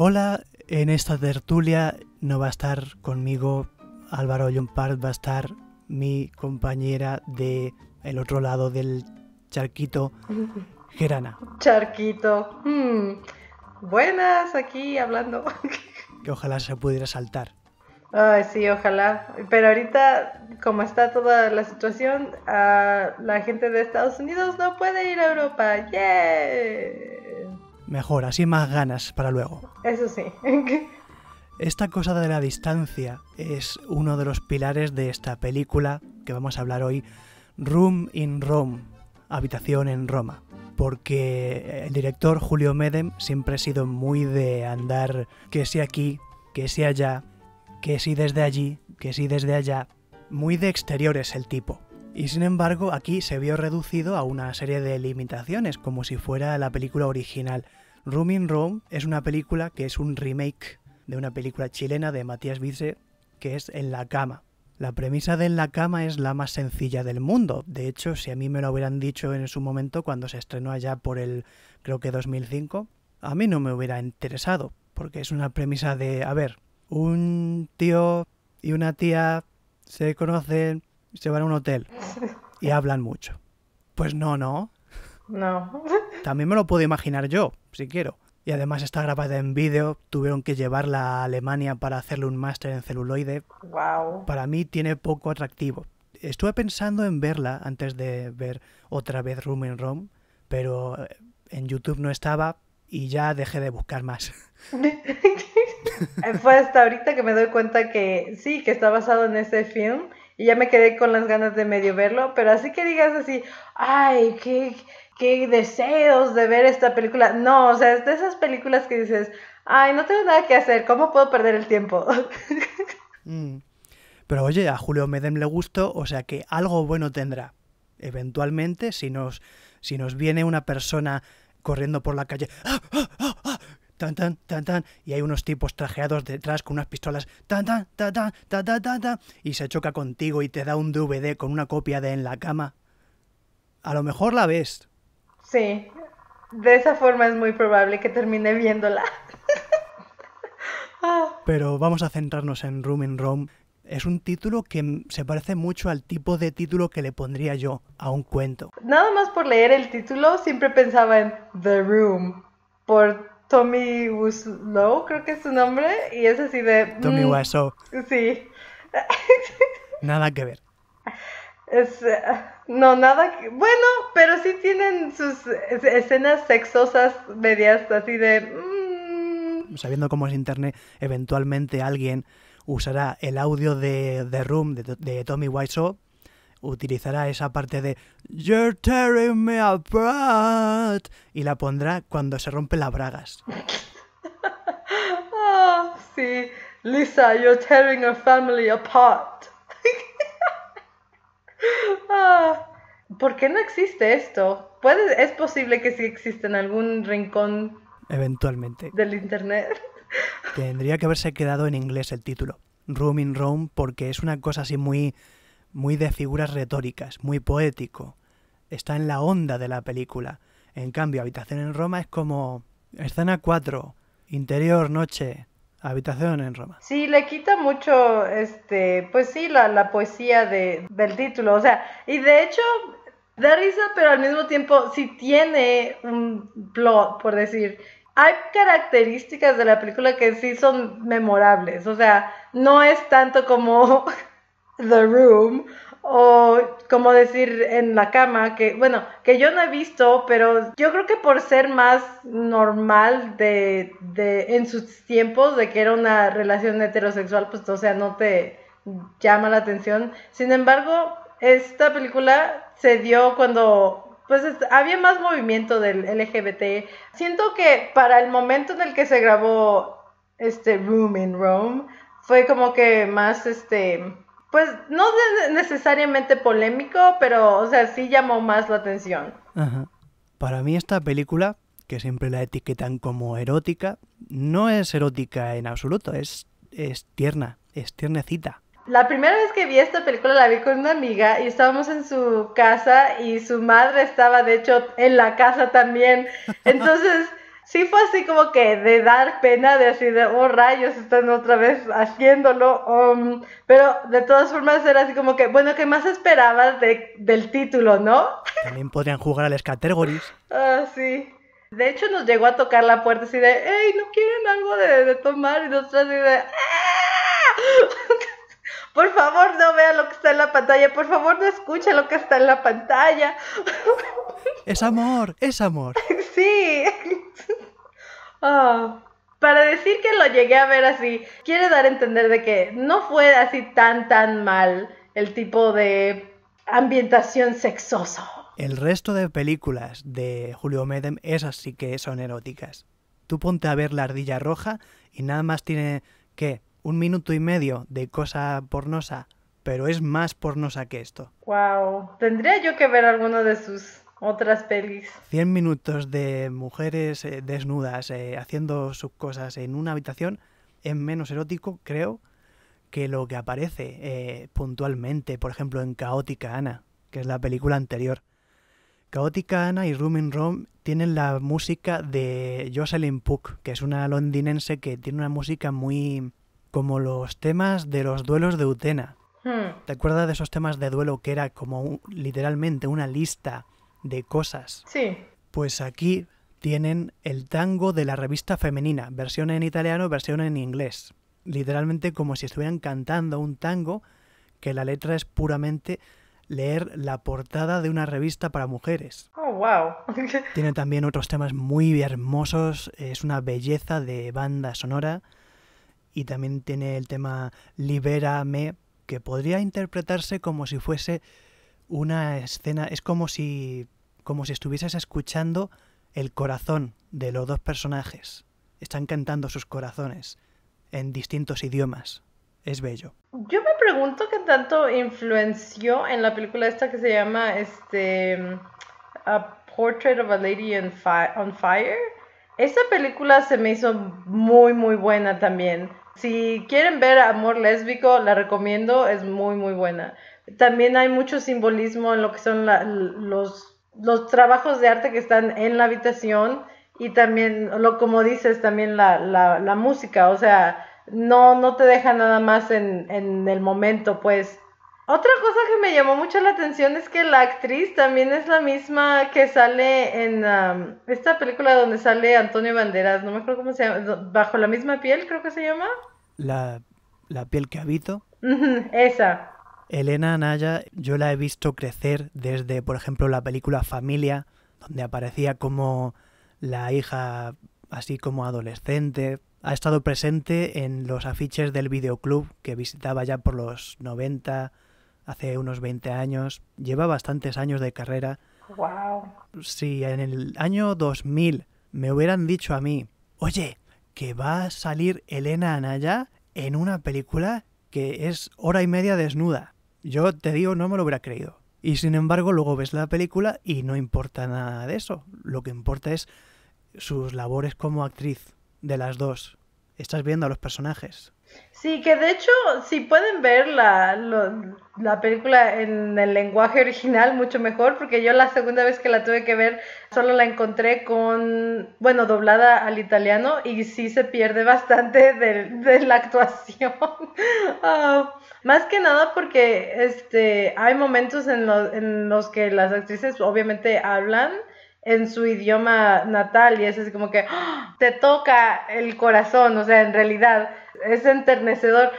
Hola, en esta tertulia no va a estar conmigo Álvaro Llompart, va a estar mi compañera de el otro lado del charquito, Gerana. Charquito. Hmm. Buenas, aquí hablando. que ojalá se pudiera saltar. Ay, sí, ojalá. Pero ahorita, como está toda la situación, ah, la gente de Estados Unidos no puede ir a Europa. Mejor, así más ganas para luego. Eso sí. Esta cosa de la distancia es uno de los pilares de esta película que vamos a hablar hoy, Room in Rome, Habitación en Roma, porque el director Julio Medem siempre ha sido muy de andar que si aquí, que si allá, que si desde allí, que si desde allá, muy de exteriores el tipo. Y sin embargo aquí se vio reducido a una serie de limitaciones, como si fuera la película original. Room in Rome es una película que es un remake de una película chilena de Matías Vice que es En la cama. La premisa de En la cama es la más sencilla del mundo. De hecho, si a mí me lo hubieran dicho en su momento cuando se estrenó allá por el, creo que 2005, a mí no me hubiera interesado, porque es una premisa de, a ver, un tío y una tía se conocen, se van a un hotel y hablan mucho. Pues no, no, no. También me lo puedo imaginar yo, si quiero. Y además está grabada en vídeo, tuvieron que llevarla a Alemania para hacerle un máster en celuloide. Wow. Para mí tiene poco atractivo. Estuve pensando en verla antes de ver otra vez Room in Rome, pero eh, en YouTube no estaba y ya dejé de buscar más. Fue hasta ahorita que me doy cuenta que sí, que está basado en ese film y ya me quedé con las ganas de medio verlo, pero así que digas así, ay, qué, qué deseos de ver esta película. No, o sea, es de esas películas que dices, ay, no tengo nada que hacer, ¿cómo puedo perder el tiempo? Mm. Pero oye, a Julio Medem le gusto o sea que algo bueno tendrá. Eventualmente, si nos, si nos viene una persona corriendo por la calle, ¡Ah, ah, ah, tan tan tan tan, y hay unos tipos trajeados detrás con unas pistolas, tan tan y se choca contigo y te da un DVD con una copia de en la cama. A lo mejor la ves, Sí, de esa forma es muy probable que termine viéndola. Ah. Pero vamos a centrarnos en Room in Rome. Es un título que se parece mucho al tipo de título que le pondría yo a un cuento. Nada más por leer el título, siempre pensaba en The Room, por Tommy Wiseau, creo que es su nombre, y es así de... Tommy mm, Wiseau. sí. Nada que ver. Es, eh, no, nada. Que, bueno, pero sí tienen sus escenas sexosas medias así de. Mm. Sabiendo cómo es Internet, eventualmente alguien usará el audio de The Room de, de Tommy Wiseau. Utilizará esa parte de You're tearing me apart y la pondrá cuando se rompe las bragas. Ah, sí, Lisa, you're tearing a family apart. ¿por qué no existe esto? ¿Puede, es posible que sí exista en algún rincón. Del internet. Tendría que haberse quedado en inglés el título. Room in Rome, porque es una cosa así muy, muy de figuras retóricas, muy poético. Está en la onda de la película. En cambio, Habitación en Roma es como. Escena 4, interior, noche, habitación en Roma. Sí, le quita mucho, este, pues sí, la, la poesía del título, o sea, y de hecho da risa, pero al mismo tiempo sí tiene un plot, por decir. Hay características de la película que sí son memorables, o sea, no es tanto como The Room o como decir en la cama, que bueno, que yo no he visto, pero yo creo que por ser más normal de, de en sus tiempos de que era una relación heterosexual, pues o sea, no te llama la atención. Sin embargo, esta película se dio cuando pues había más movimiento del LGBT. Siento que para el momento en el que se grabó este Room in Rome fue como que más este pues no necesariamente polémico, pero o sea, sí llamó más la atención. Ajá. Para mí esta película, que siempre la etiquetan como erótica, no es erótica en absoluto, es, es tierna, es tiernecita. La primera vez que vi esta película la vi con una amiga y estábamos en su casa y su madre estaba de hecho en la casa también. Entonces sí fue así como que de dar pena, de así de, oh rayos, están otra vez haciéndolo. Mm, pero de todas formas era así como que, bueno, ¿qué más esperabas de, del título, no? También podrían jugar a las Ah, sí. De hecho nos llegó a tocar la puerta así de, hey, ¿no quieren algo de, tomar? Y nosotros así de, ah". por favor no vea lo que está en la pantalla, por favor no escucha lo que está en la pantalla. Es amor, es amor. Sí. Ah, para decir que lo llegué a ver así, quiere dar a entender de que no fue así tan, tan mal el tipo de ambientación sexoso. El resto de películas de Julio Medem es así que son eróticas. Tú ponte a ver La Ardilla Roja y nada más tiene que un minuto y medio de cosa pornosa, pero es más pornosa que esto. Wow, tendría yo que ver alguno de sus otras pelis. 100 minutos de mujeres eh, desnudas eh, haciendo sus cosas en una habitación es menos erótico, creo, que lo que aparece eh, puntualmente, por ejemplo, en Caótica Ana, que es la película anterior. Caótica Ana y Room in room tienen la música de Jocelyn Puck, que es una londinense que tiene una música muy como los temas de los duelos de Utena. Hmm. ¿Te acuerdas de esos temas de duelo que era como literalmente una lista de cosas. Sí. Pues aquí tienen el tango de la revista femenina, versión en italiano, versión en inglés. Literalmente como si estuvieran cantando un tango que la letra es puramente leer la portada de una revista para mujeres. Oh, wow. Tiene también otros temas muy hermosos, es una belleza de banda sonora y también tiene el tema Me que podría interpretarse como si fuese una escena, es como si, como si estuvieses escuchando el corazón de los dos personajes. Están cantando sus corazones en distintos idiomas. Es bello. Yo me pregunto qué tanto influenció en la película esta que se llama este, A Portrait of a Lady on, on Fire. Esa película se me hizo muy, muy buena también. Si quieren ver Amor Lésbico, la recomiendo, es muy, muy buena. También hay mucho simbolismo en lo que son los, los, trabajos de arte que están en la habitación y también, lo, como dices, también la, la, música, o sea, no, no te deja nada más en, el momento, pues. Otra cosa que me llamó mucho la atención es que la actriz también es la misma que sale en um, esta película donde sale Antonio Banderas, no me acuerdo cómo se llama, bajo la misma piel creo que se llama. La, la piel que habito. Esa. Elena Anaya yo la he visto crecer desde, por ejemplo, la película Familia, donde aparecía como la hija así como adolescente. Ha estado presente en los afiches del videoclub que visitaba ya por los 90, hace unos 20 años. Lleva bastantes años de carrera. Wow. Si en el año 2000 me hubieran dicho a mí, oye, que va a salir Elena Anaya en una película que es hora y media desnuda. Yo te digo, no me lo hubiera creído. Y sin embargo, luego ves la película y no importa nada de eso. Lo que importa es sus labores como actriz de las dos. Estás viendo a los personajes. Sí, que de hecho, si pueden ver la, película en el lenguaje original, mucho mejor, porque yo la segunda vez que la tuve que ver solo la encontré con, bueno, doblada al italiano y sí se pierde bastante de, la actuación. Ah, más que nada porque este, hay momentos en, los que las actrices obviamente hablan en su idioma natal y eso es como que ¡ah! te toca el corazón, o sea, en realidad es enternecedor,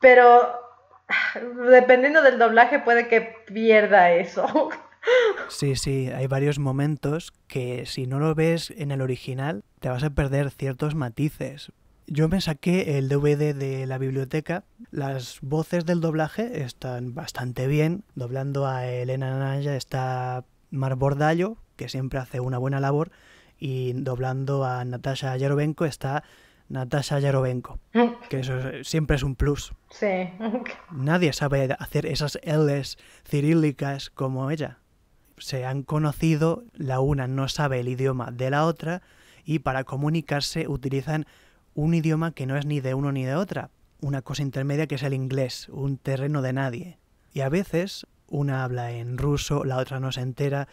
pero ah, dependiendo del doblaje puede que pierda eso. Sí, sí, hay varios momentos que si no lo ves en el original te vas a perder ciertos matices, yo me saqué el DVD de la biblioteca. Las voces del doblaje están bastante bien. Doblando a Elena Naya está Mar Bordallo, que siempre hace una buena labor. Y doblando a Natasha Yarovenko está Natasha Yarovenko. Que eso siempre es un plus. Sí. Nadie sabe hacer esas L's cirílicas como ella. Se han conocido, la una no sabe el idioma de la otra y para comunicarse utilizan un idioma que no es ni de uno ni de otra, una cosa intermedia que es el inglés, un terreno de nadie. Y a veces una habla en ruso, la otra no se entera,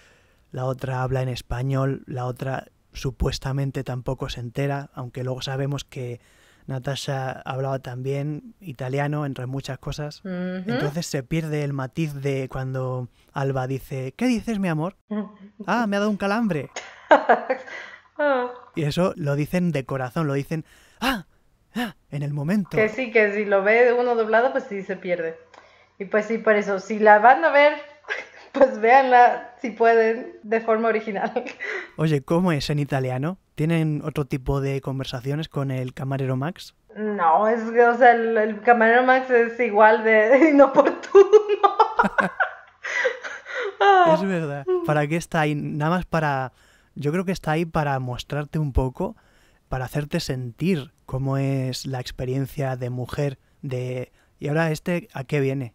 la otra habla en español, la otra supuestamente tampoco se entera, aunque luego sabemos que Natasha hablaba también italiano, entre muchas cosas. Entonces se pierde el matiz de cuando Alba dice, ¿qué dices, mi amor? ah, me ha dado un calambre. Ah. Y eso lo dicen de corazón, lo dicen Ah, ¡Ah! En el momento. Que sí, que si lo ve uno doblado, pues sí se pierde. Y pues sí, por eso, si la van a ver, pues véanla, si pueden, de forma original. Oye, ¿cómo es en italiano? ¿Tienen otro tipo de conversaciones con el camarero Max? No, es que, o sea, el, el, camarero Max es igual de inoportuno. Ah. es verdad. ¿Para qué está ahí? Nada más para. Yo creo que está ahí para mostrarte un poco, para hacerte sentir cómo es la experiencia de mujer de y ahora este a qué viene.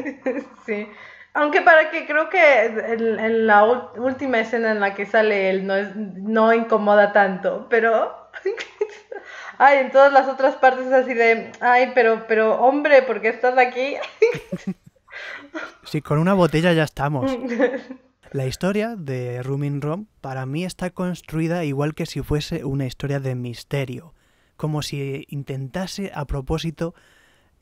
sí. Aunque para que creo que en, la última escena en la que sale él no, incomoda tanto, pero ay, en todas las otras partes así de, ay, pero, pero hombre, ¿por qué estás aquí? sí, con una botella ya estamos. La historia de Rumin Rom para mí está construida igual que si fuese una historia de misterio como si intentase a propósito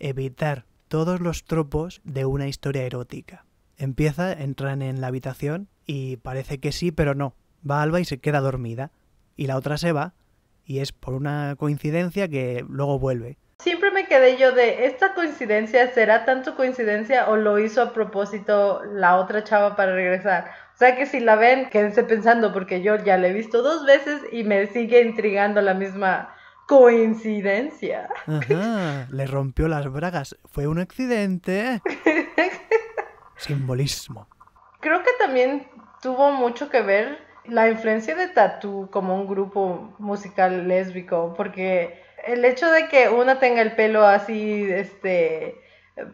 evitar todos los tropos de una historia erótica. Empieza, entran en la habitación y parece que sí, pero no. Va Alba y se queda dormida. Y la otra se va y es por una coincidencia que luego vuelve. Siempre me quedé yo de, ¿esta coincidencia será tanto coincidencia o lo hizo a propósito la otra chava para regresar? O sea que si la ven, quédense pensando porque yo ya la he visto dos veces y me sigue intrigando la misma coincidencia. Ajá, le rompió las bragas. Fue un accidente. Simbolismo. Creo que también tuvo mucho que ver la influencia de Tatú como un grupo musical lésbico, porque el hecho de que una tenga el pelo así, este,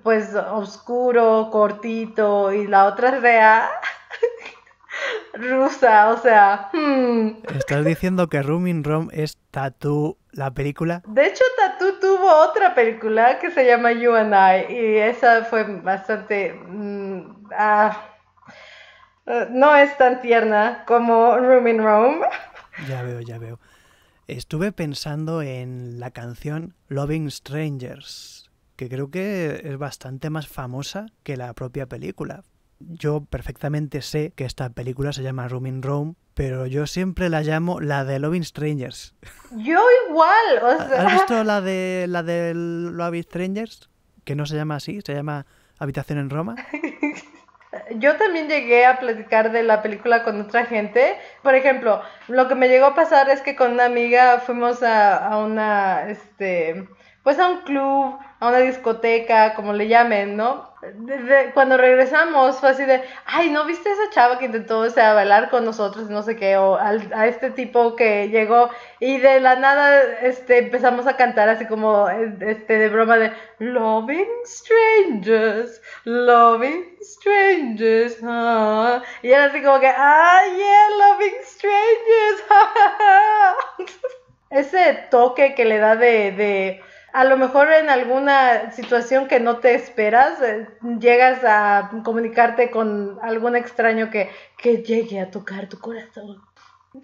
pues oscuro, cortito, y la otra sea rusa, o sea... Hmm. Estás diciendo que Rumin Rom es Tatú la película. De hecho, Tatu tuvo otra película que se llama You and I, y esa fue bastante... Mm, ah, eh, no es tan tierna como Room in Rome. Ya veo, ya veo. Estuve pensando en la canción Loving Strangers, que creo que es bastante más famosa que la propia película yo perfectamente sé que esta película se llama Room in Rome, pero yo siempre la llamo la de Loving Strangers. Yo igual, ¿Has visto la de la de Loving Strangers? Que no se llama así, se llama Habitación en Roma. Yo también llegué a platicar de la película con otra gente. Por ejemplo, lo que me llegó a pasar es que con una amiga fuimos a, una, este, pues a un club a una discoteca, como le llamen, ¿no? cuando regresamos fue así de, ay, ¿no viste a esa chava que intentó, o bailar con nosotros, no sé qué, o a este tipo que llegó y de la nada este, empezamos a cantar así como este, de broma de, loving strangers, loving strangers, ah". y era así como que, ah, yeah, loving strangers, ese toque que le da de a lo mejor en alguna situación que no te esperas, eh, llegas a comunicarte con algún extraño que, que llegue a tocar tu corazón.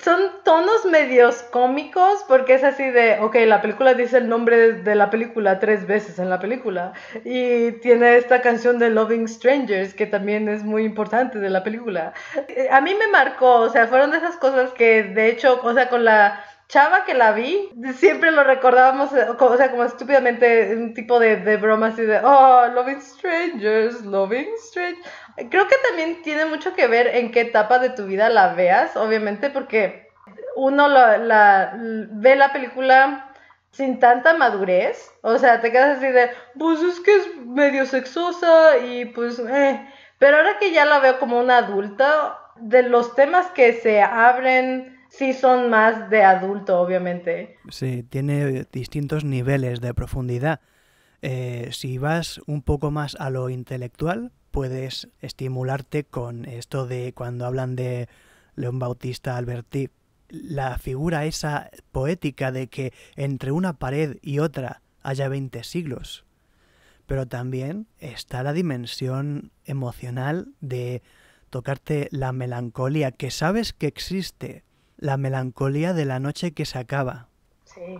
Son tonos medios cómicos porque es así de, ok, la película dice el nombre de la película tres veces en la película y tiene esta canción de Loving Strangers que también es muy importante de la película. Eh, a mí me marcó, o sea, fueron de esas cosas que de hecho, o sea, con la chava que la vi, siempre lo recordábamos, eh, o sea, como estúpidamente un tipo de, de broma así de, oh, loving strangers, loving strangers. Creo que también tiene mucho que ver en qué etapa de tu vida la veas, obviamente, porque uno la, ve la película sin tanta madurez, o sea, te quedas así de, pues es que es medio sexosa y pues, eh. pero ahora que ya la veo como una adulta, de los temas que se abren sí son más de adulto, obviamente. Sí, tiene distintos niveles de profundidad. Eh, si vas un poco más a lo intelectual, puedes estimularte con esto de cuando hablan de León Bautista Alberti, la figura esa poética de que entre una pared y otra haya 20 siglos. Pero también está la dimensión emocional de tocarte la melancolía que sabes que existe, la melancolía de la noche que se acaba.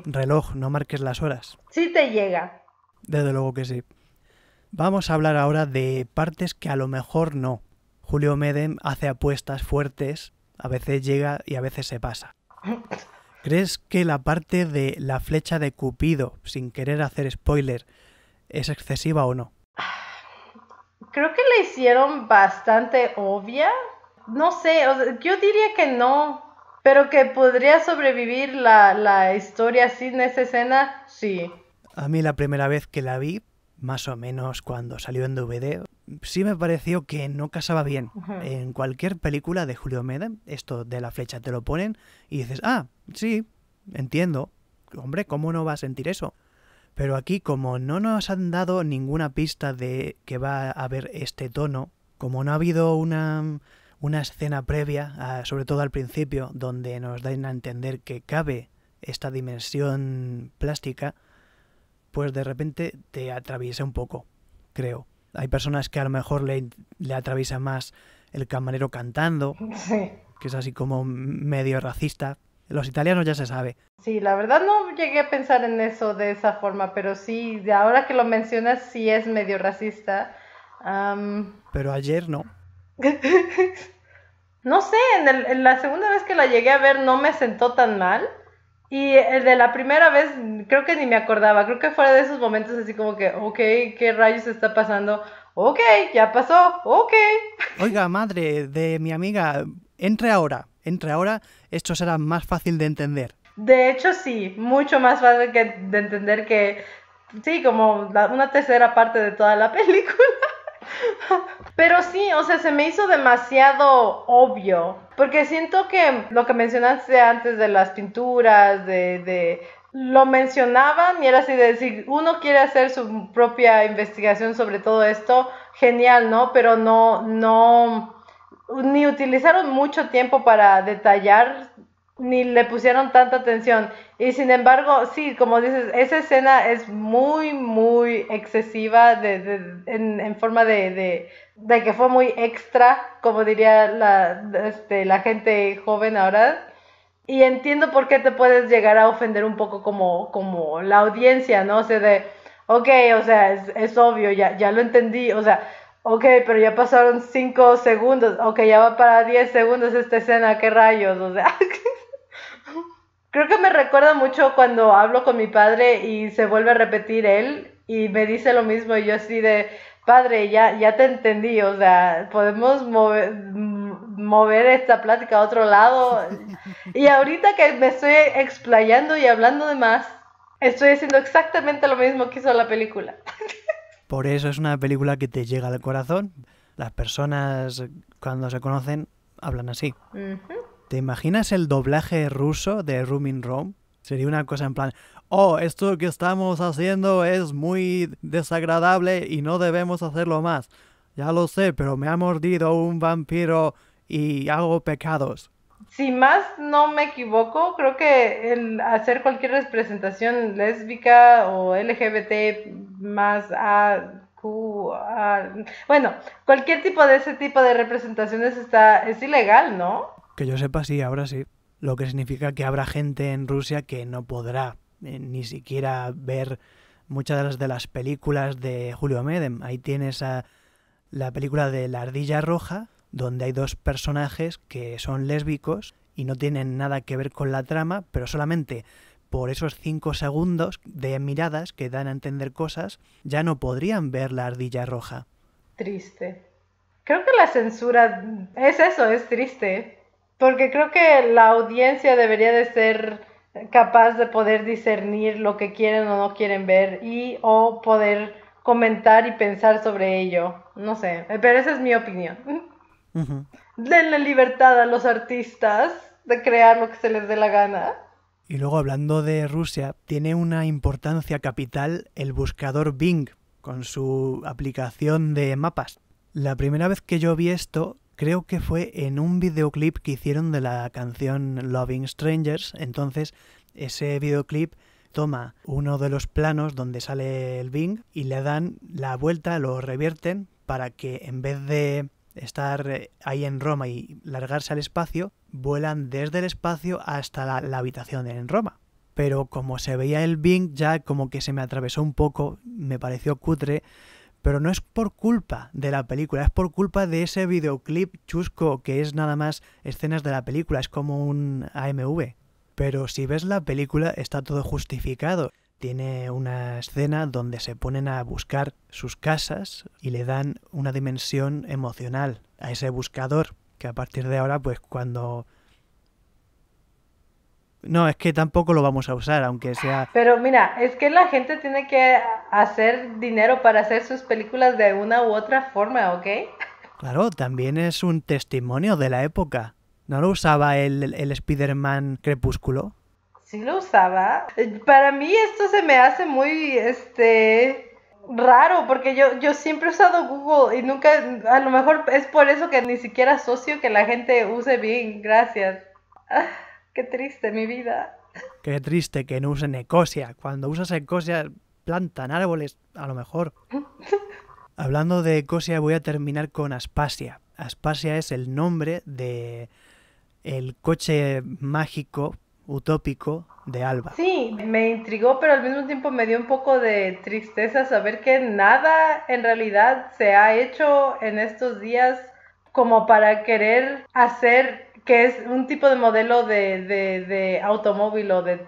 Reloj, no marques las horas. Sí te llega. Desde luego que sí. Vamos a hablar ahora de partes que a lo mejor no. Julio Medem hace apuestas fuertes, a veces llega y a veces se pasa. ¿Crees que la parte de la flecha de Cupido, sin querer hacer spoiler, es excesiva o no? Creo que la hicieron bastante obvia. No sé, yo diría que no. Pero que podría sobrevivir la, la historia sin esa escena, sí. A mí la primera vez que la vi, más o menos cuando salió en DVD, sí me pareció que no casaba bien. En cualquier película de Julio Meda, esto de la flecha te lo ponen y dices, ah, sí, entiendo. Hombre, ¿cómo no va a sentir eso? Pero aquí, como no nos han dado ninguna pista de que va a haber este tono, como no ha habido una una escena previa, ah, sobre todo al principio, donde nos dan a entender que cabe esta dimensión plástica, pues de repente te atraviesa un poco, creo. Hay personas que a lo mejor le, atraviesa más el camarero cantando, que es así como medio racista. Los italianos ya se sabe. Sí, la verdad no llegué a pensar en eso de esa forma, pero sí, ahora que lo mencionas, sí es medio racista. Pero ayer no. no sé, en, la segunda vez que la llegué a ver no me sentó tan mal. Y el eh, de la primera vez creo que ni me acordaba. Creo que fuera de esos momentos así como que, ok, ¿qué rayos está pasando? Ok, ya pasó, ok. Oiga, madre de mi amiga, entre ahora, entre ahora, esto será más fácil de entender. De hecho, sí, mucho más fácil de entender que, sí, como una tercera parte de toda la película. Pero sí, o sea, se me hizo demasiado obvio, porque siento que lo que mencionaste antes de las pinturas, de, de lo mencionaban y era así de decir, uno quiere hacer su propia investigación sobre todo esto, genial, ¿no? Pero no, no, ni utilizaron mucho tiempo para detallar ni le pusieron tanta atención. Y sin embargo, sí, como dices, esa escena es muy, muy excesiva en, forma de, de, que fue muy extra, como diría este, la, gente joven ahora. Y entiendo por qué te puedes llegar a ofender un poco como, como la audiencia, ¿no? O sea, de, ok, o sea, es, obvio, ya, ya lo entendí, o sea, ok, pero ya pasaron cinco segundos, ok, ya va para 10 segundos esta escena, qué rayos, o sea. Creo que me recuerda mucho cuando hablo con mi padre y se vuelve a repetir él y me dice lo mismo y yo así de, padre, ya, ya te entendí, o sea, podemos mover, esta plática a otro lado. y ahorita que me estoy explayando y hablando de más, estoy haciendo exactamente lo mismo que hizo la película. Por eso es una película que te llega al corazón. Las personas cuando se conocen hablan así. ¿Te imaginas el doblaje ruso de Room in Rome? Sería una cosa en plan, oh, esto que estamos haciendo es muy desagradable y no debemos hacerlo más. Ya lo sé, pero me ha mordido un vampiro y hago pecados. Si más no me equivoco, creo que el hacer cualquier representación lésbica o LGBT más a bueno, cualquier tipo de ese tipo de representaciones está, es ilegal, ¿no? Que yo sepa, sí, ahora sí. Lo que significa que habrá gente en Rusia que no podrá eh, ni siquiera ver muchas de las películas de Julio Medem. Ahí tienes la película de La Ardilla Roja, donde hay dos personajes que son lésbicos y no tienen nada que ver con la trama, pero solamente por esos cinco segundos de miradas que dan a entender cosas, ya no podrían ver la ardilla roja. Triste. Creo que la censura es eso, es triste porque creo que la audiencia debería de ser capaz de poder discernir lo que quieren o no quieren ver y o poder comentar y pensar sobre ello. No sé, pero esa es mi opinión. Denle libertad a los artistas de crear lo que se les dé la gana. Y luego hablando de Rusia, tiene una importancia capital el buscador Bing con su aplicación de mapas. La primera vez que yo vi esto creo que fue en un videoclip que hicieron de la canción Loving Strangers. Entonces, ese videoclip toma uno de los planos donde sale el Bing y le dan la vuelta, lo revierten para que en vez de estar eh, ahí en Roma y largarse al espacio, vuelan desde el espacio hasta la, habitación en Roma. Pero como se veía el Bing ya como que se me atravesó un poco, me pareció cutre pero no es por culpa de la película, es por culpa de ese videoclip chusco que es nada más escenas de la película, es como un AMV. Pero si ves la película está todo justificado. Tiene una escena donde se ponen a buscar sus casas y le dan una dimensión emocional a ese buscador, que a partir de ahora, pues cuando no, es que tampoco lo vamos a usar, aunque sea... Pero mira, es que la gente tiene que hacer dinero para hacer sus películas de una u otra forma, ¿ok? Claro, también es un testimonio de la época. ¿No lo usaba el, el Spider-Man Crepúsculo? Sí lo usaba. Eh, para mí esto se me hace muy, este, raro, porque yo, yo siempre he usado Google y nunca, a lo mejor es por eso que ni siquiera socio que la gente use Bing, gracias. Qué triste mi vida. Qué triste que no usen ecosia. Cuando usas ecosia plantan árboles, a lo mejor. Hablando de ecosia voy a terminar con Aspasia. Aspasia es el nombre de el coche mágico utópico de Alba. Sí, me intrigó, pero al mismo tiempo me dio un poco de tristeza saber que nada en realidad se ha hecho en estos días como para querer hacer que es un tipo de modelo de, automóvil o de,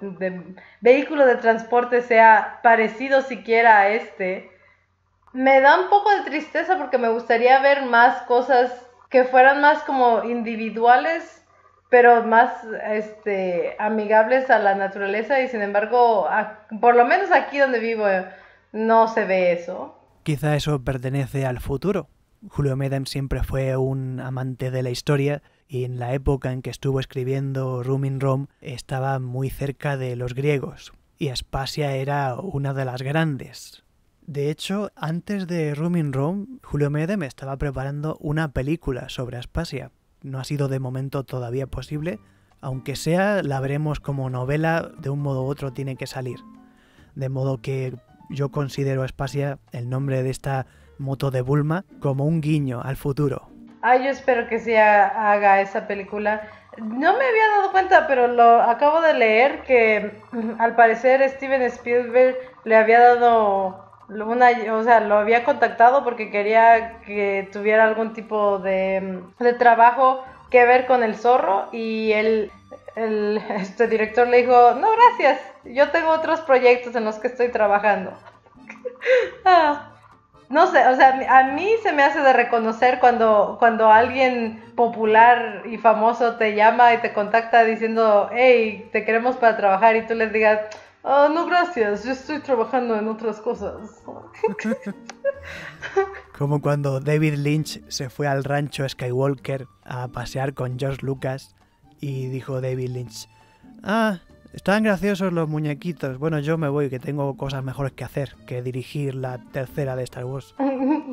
vehículo de transporte sea parecido siquiera a este, me da un poco de tristeza porque me gustaría ver más cosas que fueran más como individuales, pero más este, amigables a la naturaleza y sin embargo, por lo menos aquí donde vivo, eh, no se ve eso. Quizá eso pertenece al futuro. Julio Medem siempre fue un amante de la historia y en la época en que estuvo escribiendo in Rome, estaba muy cerca de los griegos y Aspasia era una de las grandes. De hecho, antes de in Rome, Julio Medem estaba preparando una película sobre Aspasia. No ha sido de momento todavía posible, aunque sea, la veremos como novela, de un modo u otro tiene que salir. De modo que yo considero Aspasia, el nombre de esta moto de Bulma, como un guiño al futuro, Ay, yo espero que sí haga esa película. No me había dado cuenta, pero lo acabo de leer que mm, al parecer Steven Spielberg le había dado una, o sea, lo había contactado porque quería que tuviera algún tipo de, mm, trabajo que ver con el zorro y el, este director le dijo, no, gracias, yo tengo otros proyectos en los que estoy trabajando. ah no sé, o sea, a mí se me hace de reconocer cuando, cuando alguien popular y famoso te llama y te contacta diciendo, hey, te queremos para trabajar y tú les digas, oh, no, gracias, yo estoy trabajando en otras cosas. Como cuando David Lynch se fue al rancho Skywalker a pasear con George Lucas y dijo David Lynch, ah, están graciosos los muñequitos. Bueno, yo me voy, que tengo cosas mejores que hacer que dirigir la tercera de Star Wars.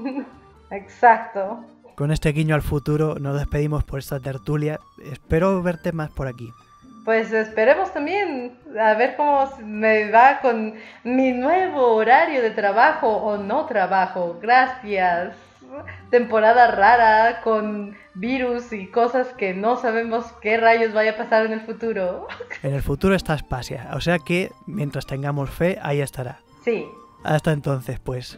Exacto. Con este guiño al futuro nos despedimos por esta tertulia. Espero verte más por aquí. Pues esperemos también a ver cómo me va con mi nuevo horario de trabajo o no trabajo. Gracias temporada rara con virus y cosas que no sabemos qué rayos vaya a pasar en el futuro. En el futuro está Aspasia, o sea que mientras tengamos fe, ahí estará. Sí. Hasta entonces, pues.